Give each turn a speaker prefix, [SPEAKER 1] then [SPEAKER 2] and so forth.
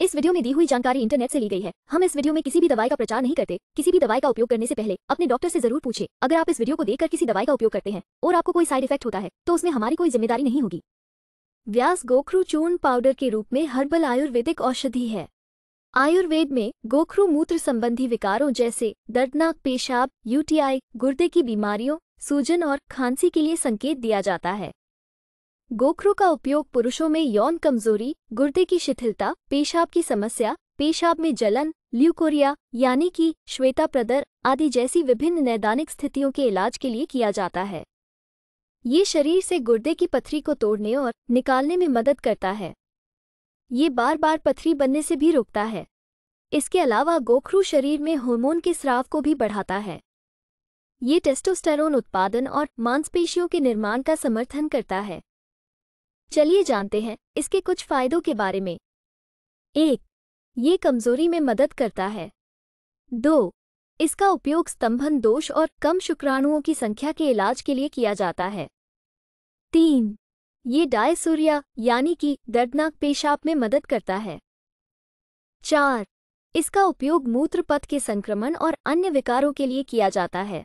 [SPEAKER 1] इस वीडियो में दी हुई जानकारी इंटरनेट से ली गई है हम इस वीडियो में किसी भी दवाई का प्रचार नहीं करते किसी भी दवाई का उपयोग करने से पहले अपने डॉक्टर से जरूर पूछे अगर आप इस वीडियो को देखकर किसी दवाई का उपयोग करते हैं और आपको कोई साइड इफेक्ट होता है तो उसमें हमारी कोई जिम्मेदारी नहीं होगी व्यास गोखरू चूर्ण पाउडर के रूप में हर्बल आयुर्वेदिक औषधि है आयुर्वेद में गोखरू मूत्र संबंधी विकारों जैसे दर्दनाक पेशाब यूटीआई गुर्दे की बीमारियों सूजन और खांसी के लिए संकेत दिया जाता है गोखरू का उपयोग पुरुषों में यौन कमजोरी गुर्दे की शिथिलता पेशाब की समस्या पेशाब में जलन ल्यूकोरिया यानी कि श्वेता प्रदर आदि जैसी विभिन्न नैदानिक स्थितियों के इलाज के लिए किया जाता है ये शरीर से गुर्दे की पथरी को तोड़ने और निकालने में मदद करता है ये बार बार पथरी बनने से भी रोकता है इसके अलावा गोखरू शरीर में हार्मोन के स्राव को भी बढ़ाता है ये टेस्टोस्टेरोन उत्पादन और मांसपेशियों के निर्माण का समर्थन करता है चलिए जानते हैं इसके कुछ फायदों के बारे में एक ये कमजोरी में मदद करता है दो इसका उपयोग स्तंभन दोष और कम शुक्राणुओं की संख्या के इलाज के लिए किया जाता है तीन ये डायसूरिया यानी कि दर्दनाक पेशाब में मदद करता है
[SPEAKER 2] चार इसका उपयोग मूत्रपथ के संक्रमण और अन्य विकारों के लिए किया जाता है